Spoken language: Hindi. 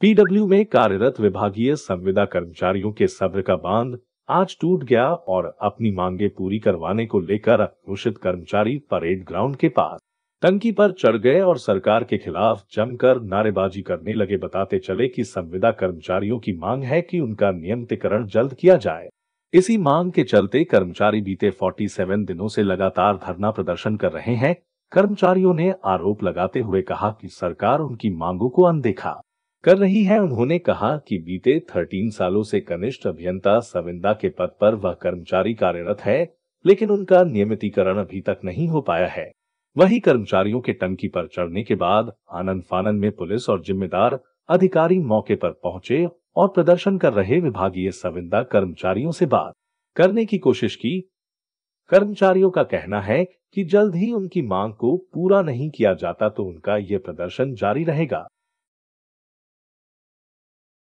पीडब्ल्यू में कार्यरत विभागीय संविदा कर्मचारियों के सब्र का बांध आज टूट गया और अपनी मांगे पूरी करवाने को लेकर घोषित कर्मचारी परेड ग्राउंड के पास टंकी पर चढ़ गए और सरकार के खिलाफ जमकर नारेबाजी करने लगे बताते चले कि संविदा कर्मचारियों की मांग है कि उनका नियमितकरण जल्द किया जाए इसी मांग के चलते कर्मचारी बीते 47 दिनों से लगातार धरना प्रदर्शन कर रहे हैं कर्मचारियों ने आरोप लगाते हुए कहा कि सरकार उनकी मांगों को अनदेखा कर रही है उन्होंने कहा कि बीते 13 सालों से कनिष्ठ अभियंता सविंदा के पद पर वह कर्मचारी कार्यरत है लेकिन उनका नियमितीकरण अभी तक नहीं हो पाया है वही कर्मचारियों के टंकी पर चढ़ने के बाद आनंद फानंद में पुलिस और जिम्मेदार अधिकारी मौके पर पहुंचे और प्रदर्शन कर रहे विभागीय सविंदा कर्मचारियों से बात करने की कोशिश की कर्मचारियों का कहना है कि जल्द ही उनकी मांग को पूरा नहीं किया जाता तो उनका ये प्रदर्शन जारी रहेगा